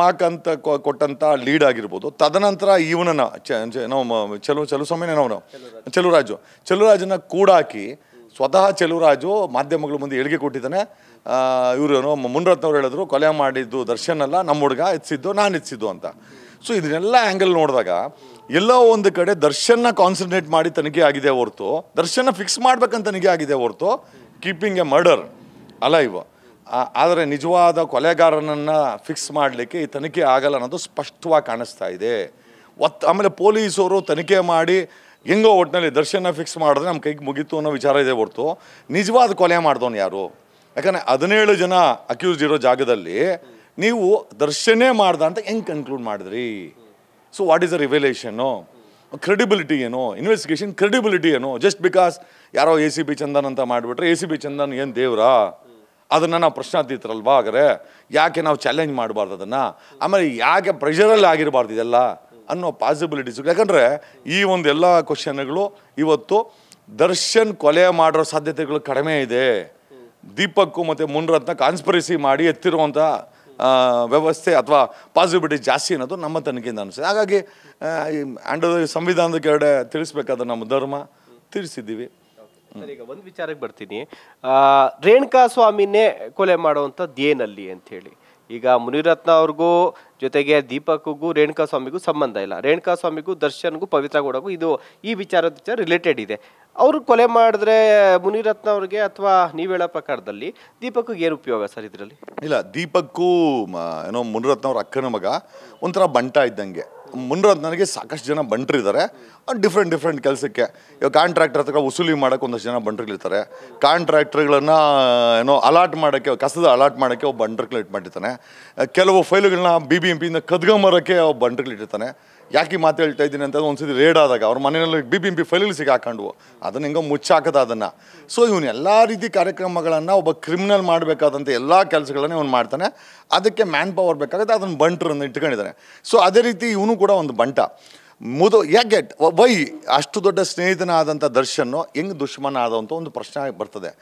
smack ಅಂತ ಕೊಟ್ಟಂಥ lead ಆಗಿರ್ಬೋದು ತದನಂತರ ಇವನನ್ನು ನಾವು ಚಲು ಚಲು ಸ್ವಾಮಿನೇನವನು ಚಲುರಾಜು ಚಲುರಾಜನ್ನ ಕೂಡಾಕಿ ಸ್ವತಃ ಚಲುರಾಜು ಮಾಧ್ಯಮಗಳ ಮುಂದೆ ಏಳಿಗೆ ಕೊಟ್ಟಿದ್ದಾನೆ ಇವರು ಮುನ್ರತ್ನವ್ರು ಹೇಳಿದ್ರು ಕೊಲೆ ಮಾಡಿದ್ದು ದರ್ಶನ್ ಅಲ್ಲ ನಮ್ಮ ಹುಡುಗ ಎತ್ಸಿದ್ದು ನಾನು ಇಚ್ಸಿದ್ದು ಅಂತ ಸೊ ಇದನ್ನೆಲ್ಲ ಆ್ಯಂಗಲ್ ನೋಡಿದಾಗ ಎಲ್ಲೋ ಒಂದು ಕಡೆ ದರ್ಶನ್ನ ಕಾನ್ಸಂಟ್ರೇಟ್ ಮಾಡಿ ತನಿಖೆ ಆಗಿದೆ ಹೊರತು ದರ್ಶನ ಫಿಕ್ಸ್ ಮಾಡ್ಬೇಕಂತ ತನಿಖೆ ಆಗಿದೆ ಹೊರತು ಕೀಪಿಂಗ್ ಎ ಮರ್ಡರ್ ಅಲ್ಲ ಆದರೆ ನಿಜವಾದ ಕೊಲೆಗಾರನನ್ನು ಫಿಕ್ಸ್ ಮಾಡಲಿಕ್ಕೆ ಈ ತನಿಖೆ ಆಗಲ್ಲ ಅನ್ನೋದು ಸ್ಪಷ್ಟವಾಗಿ ಕಾಣಿಸ್ತಾ ಇದೆ ಒತ್ತು ಆಮೇಲೆ ಪೊಲೀಸರು ತನಿಖೆ ಮಾಡಿ ಹೆಂಗೋ ಒಟ್ಟಿನಲ್ಲಿ ದರ್ಶನ ಫಿಕ್ಸ್ ಮಾಡಿದ್ರೆ ನಮ್ಮ ಕೈಗೆ ಮುಗೀತು ಅನ್ನೋ ವಿಚಾರ ಇದೆ ಹೊರತು ನಿಜವಾದ ಕೊಲೆ ಮಾಡಿದವನು ಯಾರು ಯಾಕಂದರೆ ಹದಿನೇಳು ಜನ ಅಕ್ಯೂಸ್ಡ್ ಇರೋ ಜಾಗದಲ್ಲಿ ನೀವು ದರ್ಶನೇ ಮಾಡ್ದ ಅಂತ ಹೆಂಗೆ ಕನ್ಕ್ಲೂಡ್ ಮಾಡಿದ್ರಿ so what is a revelation credibility ಏನು ಇನ್ವೆಸ್ಟಿಗೇಷನ್ ಕ್ರೆಡಿಬಿಲಿಟಿ ಏನು ಜಸ್ಟ್ ಬಿಕಾಸ್ ಯಾರೋ ಎ ಸಿ ಬಿ ಚಂದನ್ ಅಂತ ಮಾಡಿಬಿಟ್ರೆ ಎ ಸಿ ಬಿ ಚಂದನ್ ಏನು ದೇವ್ರಾ ಅದನ್ನು ನಾವು ಪ್ರಶ್ನಾತೀತರಲ್ವಾ ಹಾಗರೆ ಯಾಕೆ ನಾವು ಚಾಲೆಂಜ್ ಮಾಡಬಾರ್ದು ಅದನ್ನು ಆಮೇಲೆ ಯಾಕೆ ಪ್ರೆಷರಲ್ಲಿ ಆಗಿರಬಾರ್ದು ಇದೆಲ್ಲ ಅನ್ನೋ ಪಾಸಿಬಿಲಿಟೀಸ್ ಯಾಕಂದರೆ ಈ ಒಂದು ಎಲ್ಲ ಕ್ವಶನ್ಗಳು ಇವತ್ತು ದರ್ಶನ್ ಕೊಲೆ ಮಾಡೋ ಸಾಧ್ಯತೆಗಳು ಕಡಿಮೆ ಇದೆ ದೀಪಕ್ಕು ಮತ್ತು ಮುನ್ರತ್ನ ಕಾನ್ಸ್ಪರೆಸಿ ಮಾಡಿ ಎತ್ತಿರುವಂಥ ವ್ಯವಸ್ಥೆ ಅಥವಾ ಪಾಸಿಬಿಲಿಟಿ ಜಾಸ್ತಿ ಅನ್ನೋದು ನಮ್ಮ ತನಿಖೆಯಿಂದ ಅನಿಸುತ್ತೆ ಹಾಗಾಗಿ ಆ್ಯಂಡ್ ಸಂವಿಧಾನದ ಕೆರಡೆ ತಿಳಿಸ್ಬೇಕಾದ ನಮ್ಮ ಧರ್ಮ ತಿಳಿಸಿದ್ದೀವಿ ತರೀಗ ಒಂದು ವಿಚಾರಕ್ಕೆ ಬರ್ತೀನಿ ಆ ರೇಣಕ ಸ್ವಾಮೀನೇ ಕೋಲೇ ಮಾಡೋಂತ ದ್ಯೆನಲ್ಲಿ ಅಂತ ಹೇಳಿ ಈಗ ಮುನಿರತ್ನ ಅವರಿಗೆ ಜೊತೆಗೆ ದೀಪಕಗೂ ರೇಣಕ ಸ್ವಾಮೀಗೂ ಸಂಬಂಧ ಇಲ್ಲ ರೇಣಕ ಸ್ವಾಮೀಗೂ ದರ್ಶನಗೂ ಪವಿತ್ರ ಗಡವು ಇದು ಈ ವಿಚಾರಕ್ಕೆ ರಿಲೇಟೆಡ್ ಇದೆ ಅವರು ಕೋಲೇ ಮಾಡಿದ್ರೆ ಮುನಿರತ್ನ ಅವರಿಗೆ ಅಥವಾ ನೀವು ಹೇಳಪ್ಪಕಾರ್ಡಲ್ಲಿ ದೀಪಕಿಗೆ ಉಪಯೋಗ ಸರ್ ಇದರಲ್ಲಿ ಇಲ್ಲ ದೀಪಕು ಯೋ ಮುನಿರತ್ನ ಅವರ ಅಕ್ಕನ ಮಗ ಒಂತರ ಬಂಟಾ ಇದ್ದಂಗೆ ಮುನ್ರಾಜ್ ನನಗೆ ಸಾಕಷ್ಟು ಜನ ಬಂಟ್ರಿದ್ದಾರೆ ಡಿಫ್ರೆಂಟ್ ಡಿಫ್ರೆಂಟ್ ಕೆಲಸಕ್ಕೆ ಇವಾಗ ಕಾಂಟ್ರಾಕ್ಟರ್ ಹತ್ರ ವಸೂಲಿ ಮಾಡೋಕ್ಕೆ ಒಂದಷ್ಟು ಜನ ಬಂಟ್ರಿಗಳಿರ್ತಾರೆ ಕಾಂಟ್ರಾಕ್ಟರ್ಗಳನ್ನು ಏನೋ ಅಲಾಟ್ ಮಾಡೋಕ್ಕೆ ಕಸದ ಅಲಾಟ್ ಮಾಡೋಕ್ಕೆ ಒಬ್ಬ ಬಂಟ್ರಿಗಳು ಇಟ್ಮಾಡಿರ್ತಾನೆ ಕೆಲವು ಫೈಲುಗಳನ್ನ ಬಿ ಬಿ ಎಂ ಪಿಯಿಂದ ಕದ್ಗೊಂಬರೋಕ್ಕೆ ಒಬ್ಬ ಬಂಟ್ರಿಗಳಿಟ್ಟಿರ್ತಾನೆ ಯಾಕೆ ಮಾತು ಹೇಳ್ತಾ ಇದ್ದೀನಿ ಅಂತ ಒಂದು ಸತಿ ರೇಡ್ ಆದಾಗ ಅವ್ರ ಮನೆಯಲ್ಲಿ ಬಿ ಬಿ ಎಂ ಪಿ ಸಿಗಿ ಹಾಕೊಂಡು ಅದನ್ನು ಹೆಂಗೋ ಮುಚ್ಚಾಕದ ಅದನ್ನು ಸೊ ಇವನು ಎಲ್ಲ ರೀತಿ ಕಾರ್ಯಕ್ರಮಗಳನ್ನು ಒಬ್ಬ ಕ್ರಿಮಿನಲ್ ಮಾಡಬೇಕಾದಂಥ ಎಲ್ಲ ಕೆಲಸಗಳನ್ನ ಇವನು ಮಾಡ್ತಾನೆ ಅದಕ್ಕೆ ಮ್ಯಾನ್ ಪವರ್ ಬೇಕಾಗುತ್ತೆ ಅದನ್ನು ಬಂಟ್ರನ್ನು ಇಟ್ಕೊಂಡಿದ್ದಾನೆ ಸೊ ಅದೇ ರೀತಿ ಇವನು ಕೂಡ ಒಂದು ಬಂಟ ಮುದು ಗೆಟ್ ವೈ ಅಷ್ಟು ದೊಡ್ಡ ಸ್ನೇಹಿತನಾದಂಥ ದರ್ಶನ್ ಹೆಂಗೆ ದುಶ್ಮನ ಆದಂಥ ಒಂದು ಪ್ರಶ್ನೆ ಬರ್ತದೆ